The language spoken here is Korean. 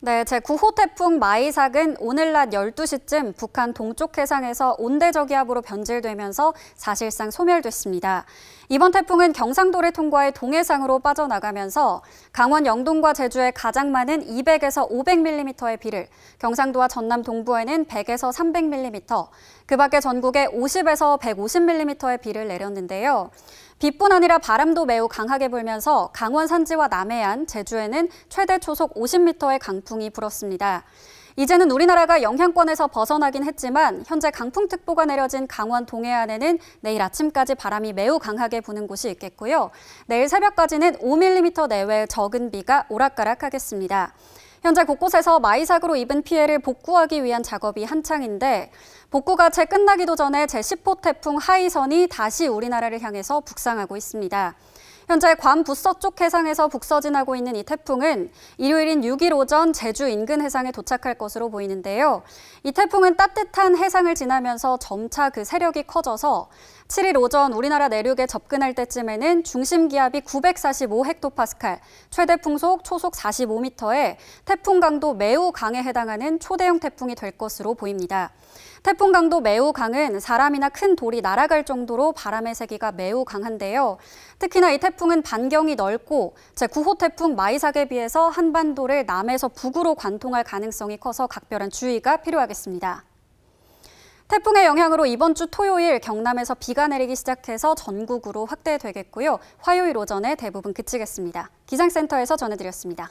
네, 제9호 태풍 마이삭은 오늘 날 12시쯤 북한 동쪽 해상에서 온대저기압으로 변질되면서 사실상 소멸됐습니다. 이번 태풍은 경상도를 통과해 동해상으로 빠져나가면서 강원 영동과 제주에 가장 많은 200에서 500mm의 비를, 경상도와 전남 동부에는 100에서 300mm, 그 밖에 전국에 50에서 150mm의 비를 내렸는데요. 비뿐 아니라 바람도 매우 강하게 불면서 강원 산지와 남해안, 제주에는 최대 초속 50m의 강풍 강풍이 불었습니다. 이제는 우리나라가 영향권에서 벗어나긴 했지만 현재 강풍특보가 내려진 강원 동해안에는 내일 아침까지 바람이 매우 강하게 부는 곳이 있겠고요. 내일 새벽까지는 5mm 내외의 적은 비가 오락가락하겠습니다. 현재 곳곳에서 마이삭으로 입은 피해를 복구하기 위한 작업이 한창인데 복구가 채 끝나기도 전에 제10호 태풍 하이선이 다시 우리나라를 향해서 북상하고 있습니다. 현재 괌부서쪽 해상에서 북서진하고 있는 이 태풍은 일요일인 6일 오전 제주 인근 해상에 도착할 것으로 보이는데요. 이 태풍은 따뜻한 해상을 지나면서 점차 그 세력이 커져서 7일 오전 우리나라 내륙에 접근할 때쯤에는 중심 기압이 945 헥토파스칼, 최대 풍속 초속 45m에 태풍 강도 매우 강에 해당하는 초대형 태풍이 될 것으로 보입니다. 태풍 강도 매우 강은 사람이나 큰 돌이 날아갈 정도로 바람의 세기가 매우 강한데요. 특히나 이 태풍은 반경이 넓고 제9호 태풍 마이삭에 비해서 한반도를 남에서 북으로 관통할 가능성이 커서 각별한 주의가 필요하겠습니다. 태풍의 영향으로 이번 주 토요일 경남에서 비가 내리기 시작해서 전국으로 확대되겠고요. 화요일 오전에 대부분 그치겠습니다. 기상센터에서 전해드렸습니다.